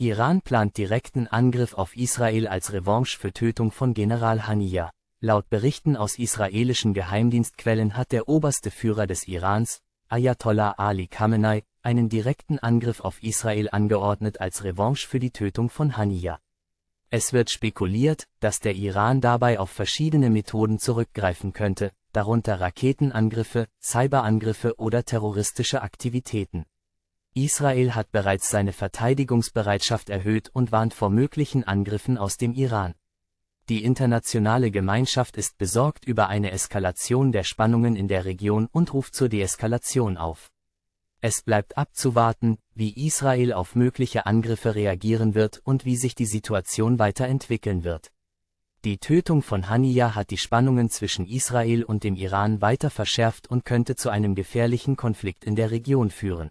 Iran plant direkten Angriff auf Israel als Revanche für Tötung von General Haniyeh. Laut Berichten aus israelischen Geheimdienstquellen hat der oberste Führer des Irans, Ayatollah Ali Khamenei, einen direkten Angriff auf Israel angeordnet als Revanche für die Tötung von Haniyeh. Es wird spekuliert, dass der Iran dabei auf verschiedene Methoden zurückgreifen könnte, darunter Raketenangriffe, Cyberangriffe oder terroristische Aktivitäten. Israel hat bereits seine Verteidigungsbereitschaft erhöht und warnt vor möglichen Angriffen aus dem Iran. Die internationale Gemeinschaft ist besorgt über eine Eskalation der Spannungen in der Region und ruft zur Deeskalation auf. Es bleibt abzuwarten, wie Israel auf mögliche Angriffe reagieren wird und wie sich die Situation weiterentwickeln wird. Die Tötung von Haniyeh hat die Spannungen zwischen Israel und dem Iran weiter verschärft und könnte zu einem gefährlichen Konflikt in der Region führen.